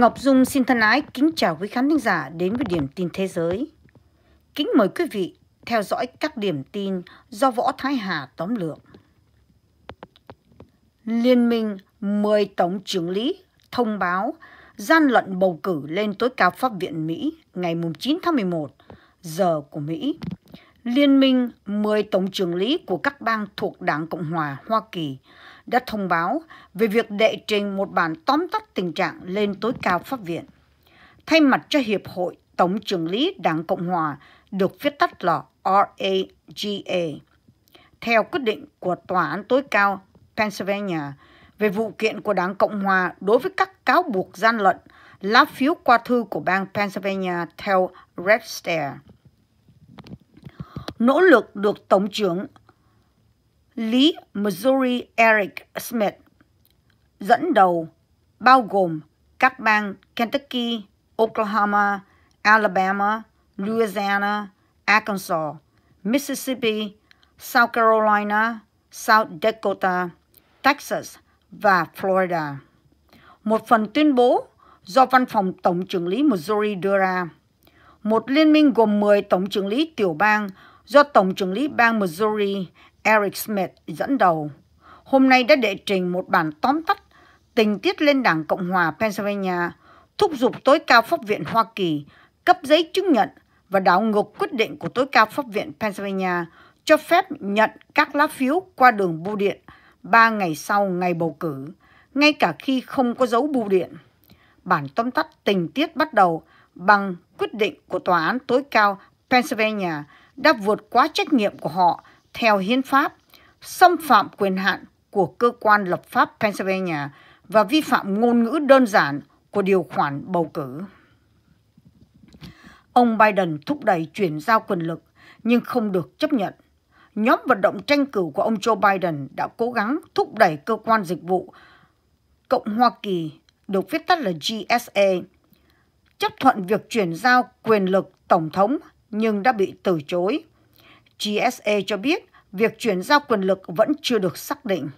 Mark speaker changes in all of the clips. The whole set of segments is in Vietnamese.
Speaker 1: Ngọc Dung xin thân ái kính chào quý khán thính giả đến với điểm tin thế giới. Kính mời quý vị theo dõi các điểm tin do Võ Thái Hà tóm lược. Liên minh 10 tổng trưởng lý thông báo gian lận bầu cử lên tối cao pháp viện Mỹ ngày 9 tháng 11 giờ của Mỹ. Liên minh 10 tổng trưởng lý của các bang thuộc Đảng Cộng hòa Hoa Kỳ đã thông báo về việc đệ trình một bản tóm tắt tình trạng lên tối cao pháp viện. Thay mặt cho Hiệp hội Tổng trưởng lý Đảng Cộng Hòa được viết tắt là RAGA. Theo quyết định của Tòa án tối cao Pennsylvania về vụ kiện của Đảng Cộng Hòa đối với các cáo buộc gian lận lá phiếu qua thư của bang Pennsylvania theo Red Stair. Nỗ lực được Tổng trưởng Lý Missouri Eric Smith dẫn đầu bao gồm các bang Kentucky, Oklahoma, Alabama, Louisiana, Arkansas, Mississippi, South Carolina, South Dakota, Texas và Florida. Một phần tuyên bố do Văn phòng Tổng trưởng lý Missouri đưa ra. Một liên minh gồm 10 tổng trưởng lý tiểu bang do Tổng trưởng lý bang Missouri Eric Smith dẫn đầu, hôm nay đã đệ trình một bản tóm tắt tình tiết lên Đảng Cộng hòa Pennsylvania, thúc giục tối cao pháp viện Hoa Kỳ cấp giấy chứng nhận và đảo ngược quyết định của tối cao pháp viện Pennsylvania cho phép nhận các lá phiếu qua đường bưu điện ba ngày sau ngày bầu cử, ngay cả khi không có dấu bưu điện. Bản tóm tắt tình tiết bắt đầu bằng quyết định của Tòa án tối cao Pennsylvania đã vượt quá trách nhiệm của họ theo hiến pháp, xâm phạm quyền hạn của cơ quan lập pháp Pennsylvania và vi phạm ngôn ngữ đơn giản của điều khoản bầu cử. Ông Biden thúc đẩy chuyển giao quyền lực nhưng không được chấp nhận. Nhóm vận động tranh cử của ông Joe Biden đã cố gắng thúc đẩy cơ quan dịch vụ Cộng Hoa Kỳ, được viết tắt là GSA, chấp thuận việc chuyển giao quyền lực tổng thống nhưng đã bị từ chối GSA cho biết việc chuyển giao quyền lực vẫn chưa được xác định.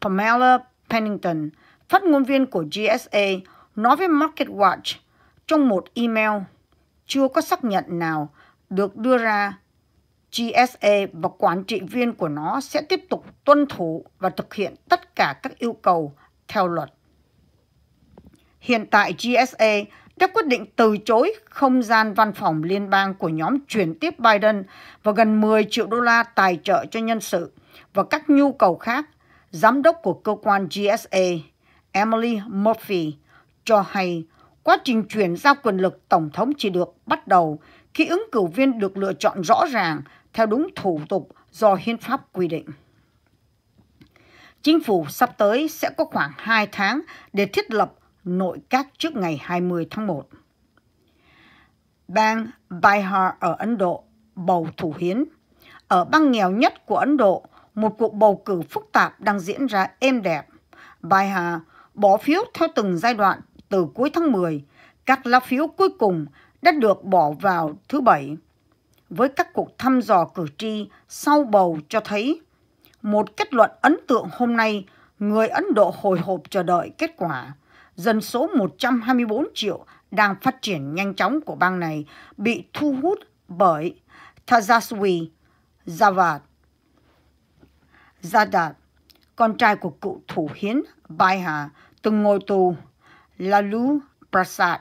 Speaker 1: Pamela Pennington, phát ngôn viên của GSA, nói với MarketWatch trong một email chưa có xác nhận nào được đưa ra GSA và quản trị viên của nó sẽ tiếp tục tuân thủ và thực hiện tất cả các yêu cầu theo luật. Hiện tại GSA theo quyết định từ chối không gian văn phòng liên bang của nhóm chuyển tiếp Biden và gần 10 triệu đô la tài trợ cho nhân sự và các nhu cầu khác, giám đốc của cơ quan GSA Emily Murphy cho hay quá trình chuyển giao quyền lực tổng thống chỉ được bắt đầu khi ứng cử viên được lựa chọn rõ ràng theo đúng thủ tục do hiến pháp quy định. Chính phủ sắp tới sẽ có khoảng 2 tháng để thiết lập nội các trước ngày 20 tháng 1. Bang Bihar ở Ấn Độ bầu thủ hiến. Ở bang nghèo nhất của Ấn Độ, một cuộc bầu cử phức tạp đang diễn ra êm đẹp. Bihar bỏ phiếu theo từng giai đoạn từ cuối tháng 10. Các lá phiếu cuối cùng đã được bỏ vào thứ Bảy. Với các cuộc thăm dò cử tri sau bầu cho thấy một kết luận ấn tượng hôm nay, người Ấn Độ hồi hộp chờ đợi kết quả dân số 124 triệu đang phát triển nhanh chóng của bang này bị thu hút bởi Tajaswi Javad Zadat, con trai của cựu thủ hiến Baiha, từng ngồi tù Lalu Prasad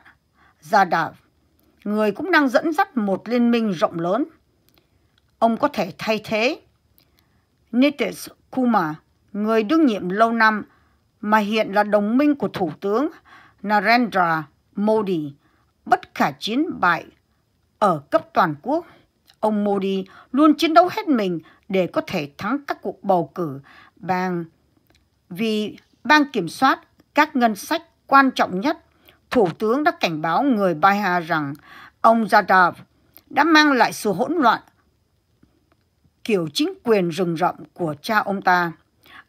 Speaker 1: Zadat, người cũng đang dẫn dắt một liên minh rộng lớn. Ông có thể thay thế Nitish Kumar, người đương nhiệm lâu năm mà hiện là đồng minh của Thủ tướng Narendra Modi bất khả chiến bại ở cấp toàn quốc. Ông Modi luôn chiến đấu hết mình để có thể thắng các cuộc bầu cử bang vì bang kiểm soát các ngân sách quan trọng nhất. Thủ tướng đã cảnh báo người Bihar rằng ông Yadav đã mang lại sự hỗn loạn kiểu chính quyền rừng rậm của cha ông ta.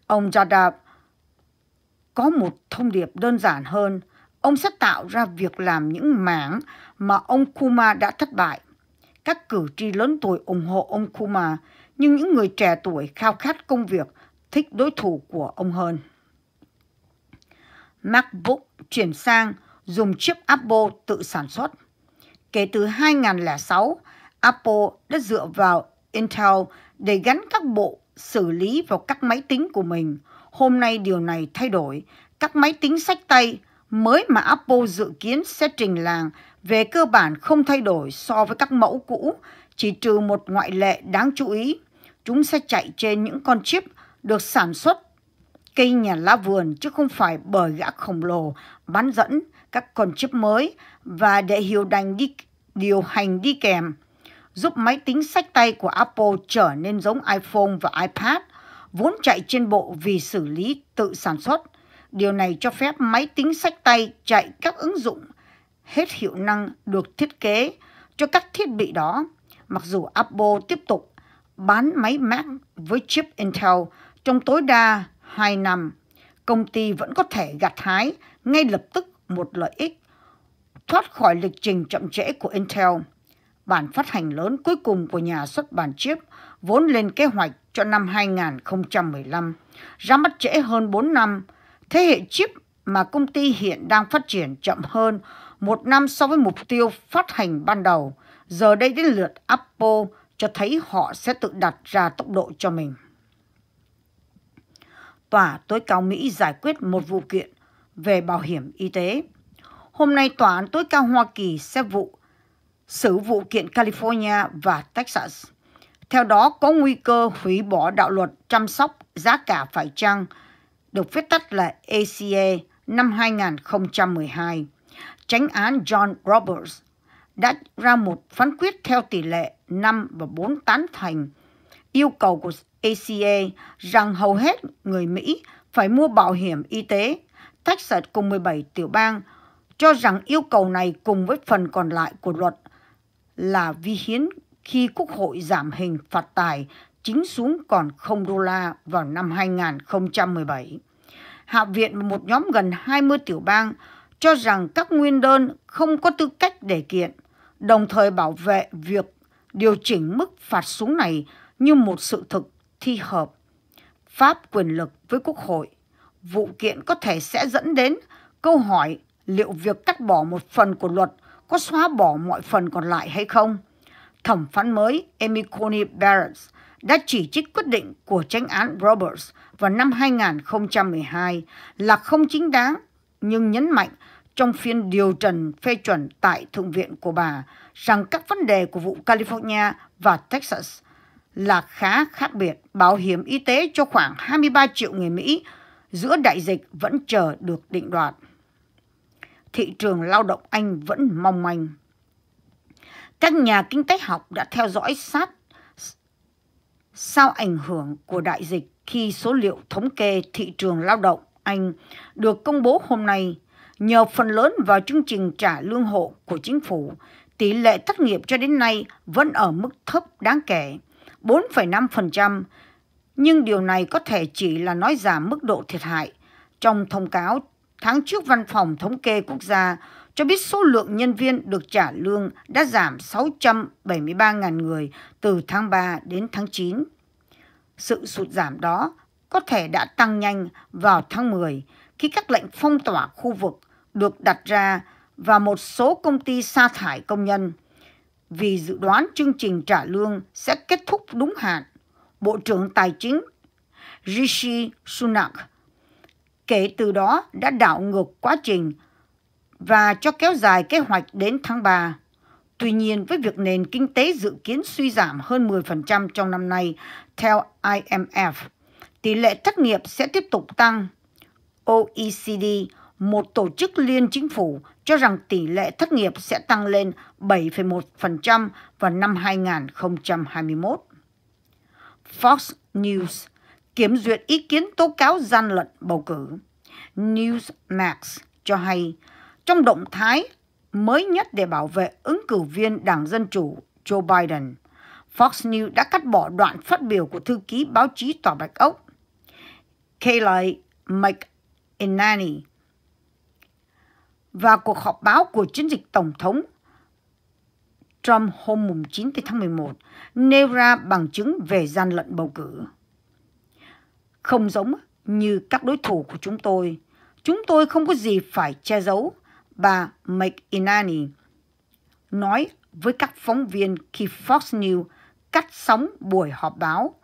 Speaker 1: Ông Yadav có một thông điệp đơn giản hơn. Ông sẽ tạo ra việc làm những mảng mà ông Kuma đã thất bại. Các cử tri lớn tuổi ủng hộ ông Kuma, nhưng những người trẻ tuổi khao khát công việc thích đối thủ của ông hơn. MacBook chuyển sang dùng chip Apple tự sản xuất. Kể từ 2006, Apple đã dựa vào Intel để gắn các bộ xử lý vào các máy tính của mình – Hôm nay điều này thay đổi. Các máy tính sách tay mới mà Apple dự kiến sẽ trình làng về cơ bản không thay đổi so với các mẫu cũ, chỉ trừ một ngoại lệ đáng chú ý. Chúng sẽ chạy trên những con chip được sản xuất cây nhà lá vườn chứ không phải bởi gã khổng lồ bán dẫn các con chip mới và để hiểu đành đi điều hành đi kèm giúp máy tính sách tay của Apple trở nên giống iPhone và iPad vốn chạy trên bộ vì xử lý tự sản xuất. Điều này cho phép máy tính sách tay chạy các ứng dụng hết hiệu năng được thiết kế cho các thiết bị đó. Mặc dù Apple tiếp tục bán máy Mac với chip Intel trong tối đa 2 năm, công ty vẫn có thể gặt hái ngay lập tức một lợi ích thoát khỏi lịch trình chậm trễ của Intel. Bản phát hành lớn cuối cùng của nhà xuất bản chip vốn lên kế hoạch cho năm 2015, ra mắt trễ hơn 4 năm. Thế hệ chip mà công ty hiện đang phát triển chậm hơn một năm so với mục tiêu phát hành ban đầu. Giờ đây đến lượt Apple cho thấy họ sẽ tự đặt ra tốc độ cho mình. Tòa tối cao Mỹ giải quyết một vụ kiện về bảo hiểm y tế. Hôm nay Tòa án tối cao Hoa Kỳ xét vụ xử vụ kiện California và Texas – theo đó, có nguy cơ hủy bỏ đạo luật chăm sóc giá cả phải chăng, được viết tắt là ACA năm 2012. Tránh án John Roberts đã ra một phán quyết theo tỷ lệ 5 và 4 tán thành yêu cầu của ACA rằng hầu hết người Mỹ phải mua bảo hiểm y tế. Texas cùng 17 tiểu bang cho rằng yêu cầu này cùng với phần còn lại của luật là vi hiến khi Quốc hội giảm hình phạt tài chính xuống còn 0 đô la vào năm 2017. Hạ viện và một nhóm gần 20 tiểu bang cho rằng các nguyên đơn không có tư cách để kiện, đồng thời bảo vệ việc điều chỉnh mức phạt xuống này như một sự thực thi hợp pháp quyền lực với Quốc hội. Vụ kiện có thể sẽ dẫn đến câu hỏi liệu việc cắt bỏ một phần của luật có xóa bỏ mọi phần còn lại hay không thẩm phán mới Amy Coney Barrett đã chỉ trích quyết định của tranh án Roberts vào năm 2012 là không chính đáng, nhưng nhấn mạnh trong phiên điều trần phê chuẩn tại Thượng viện của bà rằng các vấn đề của vụ California và Texas là khá khác biệt. Bảo hiểm y tế cho khoảng 23 triệu người Mỹ giữa đại dịch vẫn chờ được định đoạt. Thị trường lao động Anh vẫn mong manh. Các nhà kinh tế học đã theo dõi sát sau ảnh hưởng của đại dịch khi số liệu thống kê thị trường lao động Anh được công bố hôm nay nhờ phần lớn vào chương trình trả lương hộ của chính phủ, tỷ lệ thất nghiệp cho đến nay vẫn ở mức thấp đáng kể, 4,5%, nhưng điều này có thể chỉ là nói giảm mức độ thiệt hại. Trong thông cáo tháng trước Văn phòng Thống kê Quốc gia cho biết số lượng nhân viên được trả lương đã giảm 673.000 người từ tháng 3 đến tháng 9. Sự sụt giảm đó có thể đã tăng nhanh vào tháng 10 khi các lệnh phong tỏa khu vực được đặt ra và một số công ty sa thải công nhân. Vì dự đoán chương trình trả lương sẽ kết thúc đúng hạn, Bộ trưởng Tài chính Rishi Sunak kể từ đó đã đảo ngược quá trình và cho kéo dài kế hoạch đến tháng 3. Tuy nhiên, với việc nền kinh tế dự kiến suy giảm hơn 10% trong năm nay, theo IMF, tỷ lệ thất nghiệp sẽ tiếp tục tăng. OECD, một tổ chức liên chính phủ, cho rằng tỷ lệ thất nghiệp sẽ tăng lên 7,1% vào năm 2021. Fox News kiểm duyệt ý kiến tố cáo gian lận bầu cử. Newsmax cho hay trong động thái mới nhất để bảo vệ ứng cử viên Đảng Dân Chủ Joe Biden. Fox News đã cắt bỏ đoạn phát biểu của thư ký báo chí Tòa Bạch Ốc Kayleigh McEnany và cuộc họp báo của chiến dịch Tổng thống Trump hôm 9 tháng 11 nêu ra bằng chứng về gian lận bầu cử. Không giống như các đối thủ của chúng tôi, chúng tôi không có gì phải che giấu bà McEnany nói với các phóng viên khi Fox News cắt sóng buổi họp báo.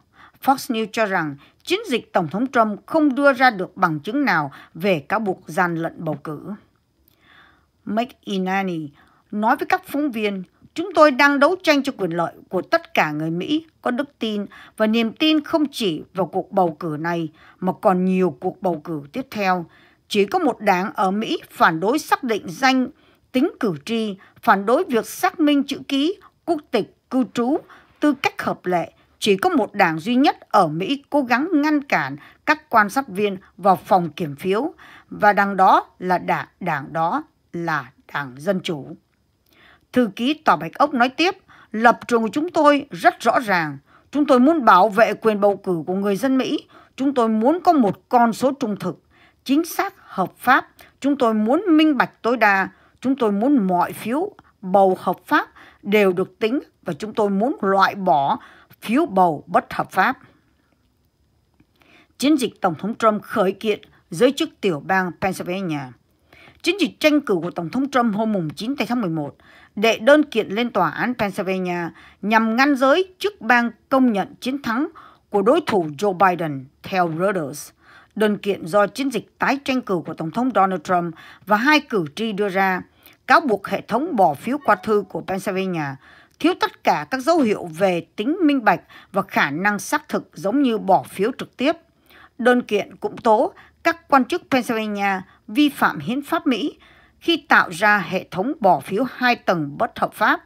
Speaker 1: Fox News cho rằng chiến dịch Tổng thống Trump không đưa ra được bằng chứng nào về cáo buộc gian lận bầu cử. McEnany nói với các phóng viên, chúng tôi đang đấu tranh cho quyền lợi của tất cả người Mỹ có đức tin và niềm tin không chỉ vào cuộc bầu cử này mà còn nhiều cuộc bầu cử tiếp theo chỉ có một đảng ở Mỹ phản đối xác định danh tính cử tri, phản đối việc xác minh chữ ký, quốc tịch, cư trú, tư cách hợp lệ. Chỉ có một đảng duy nhất ở Mỹ cố gắng ngăn cản các quan sát viên vào phòng kiểm phiếu và đảng đó là đảng, đảng đó là đảng Dân Chủ. Thư ký Tòa Bạch Ốc nói tiếp, lập trường của chúng tôi rất rõ ràng. Chúng tôi muốn bảo vệ quyền bầu cử của người dân Mỹ. Chúng tôi muốn có một con số trung thực chính xác, hợp pháp. Chúng tôi muốn minh bạch tối đa, chúng tôi muốn mọi phiếu bầu hợp pháp đều được tính và chúng tôi muốn loại bỏ phiếu bầu bất hợp pháp. Chiến dịch Tổng thống Trump khởi kiện giới chức tiểu bang Pennsylvania. Chiến dịch tranh cử của Tổng thống Trump hôm 9 tháng 11 đệ đơn kiện lên tòa án Pennsylvania nhằm ngăn giới chức bang công nhận chiến thắng của đối thủ Joe Biden theo Reuters đơn kiện do chiến dịch tái tranh cử của Tổng thống Donald Trump và hai cử tri đưa ra, cáo buộc hệ thống bỏ phiếu qua thư của Pennsylvania thiếu tất cả các dấu hiệu về tính minh bạch và khả năng xác thực giống như bỏ phiếu trực tiếp. Đơn kiện cũng tố các quan chức Pennsylvania vi phạm hiến pháp Mỹ khi tạo ra hệ thống bỏ phiếu hai tầng bất hợp pháp,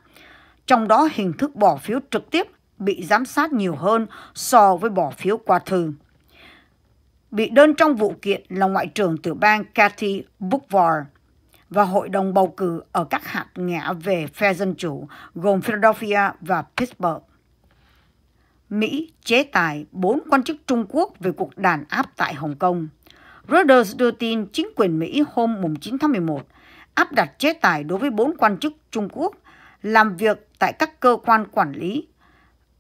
Speaker 1: trong đó hình thức bỏ phiếu trực tiếp bị giám sát nhiều hơn so với bỏ phiếu qua thư bị đơn trong vụ kiện là Ngoại trưởng tiểu bang Kathy Buchvar và hội đồng bầu cử ở các hạt ngã về phe dân chủ gồm Philadelphia và Pittsburgh. Mỹ chế tài bốn quan chức Trung Quốc về cuộc đàn áp tại Hồng Kông. Reuters đưa tin chính quyền Mỹ hôm 9 tháng 11 áp đặt chế tài đối với bốn quan chức Trung Quốc làm việc tại các cơ quan quản lý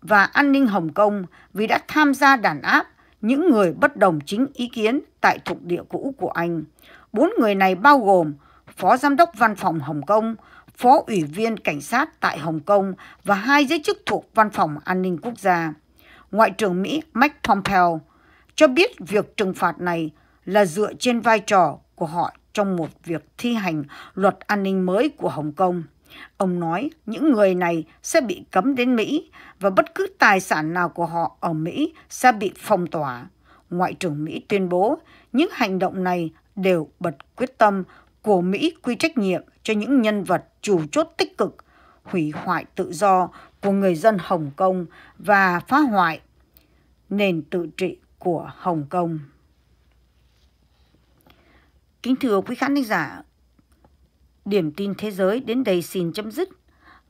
Speaker 1: và an ninh Hồng Kông vì đã tham gia đàn áp những người bất đồng chính ý kiến tại thuộc địa cũ của Anh. Bốn người này bao gồm Phó Giám đốc Văn phòng Hồng Kông, Phó Ủy viên Cảnh sát tại Hồng Kông và hai giới chức thuộc Văn phòng An ninh Quốc gia. Ngoại trưởng Mỹ Mike Pompeo cho biết việc trừng phạt này là dựa trên vai trò của họ trong một việc thi hành luật an ninh mới của Hồng Kông. Ông nói những người này sẽ bị cấm đến Mỹ và bất cứ tài sản nào của họ ở Mỹ sẽ bị phong tỏa. Ngoại trưởng Mỹ tuyên bố những hành động này đều bật quyết tâm của Mỹ quy trách nhiệm cho những nhân vật chủ chốt tích cực, hủy hoại tự do của người dân Hồng Kông và phá hoại nền tự trị của Hồng Kông. Kính thưa quý khán giả, Điểm tin thế giới đến đây xin chấm dứt.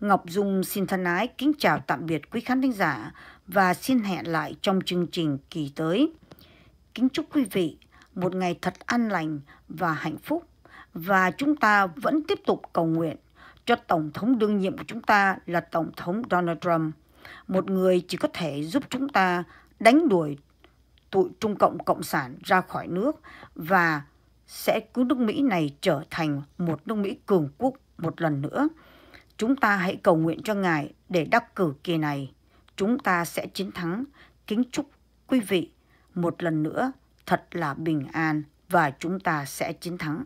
Speaker 1: Ngọc Dung xin thân ái kính chào tạm biệt quý khán thính giả và xin hẹn lại trong chương trình kỳ tới. Kính chúc quý vị một ngày thật an lành và hạnh phúc và chúng ta vẫn tiếp tục cầu nguyện cho Tổng thống đương nhiệm của chúng ta là Tổng thống Donald Trump, một người chỉ có thể giúp chúng ta đánh đuổi tụi Trung Cộng Cộng sản ra khỏi nước và sẽ cứu nước Mỹ này trở thành một nước Mỹ cường quốc một lần nữa. Chúng ta hãy cầu nguyện cho Ngài để đắc cử kỳ này. Chúng ta sẽ chiến thắng. Kính chúc quý vị một lần nữa thật là bình an và chúng ta sẽ chiến thắng.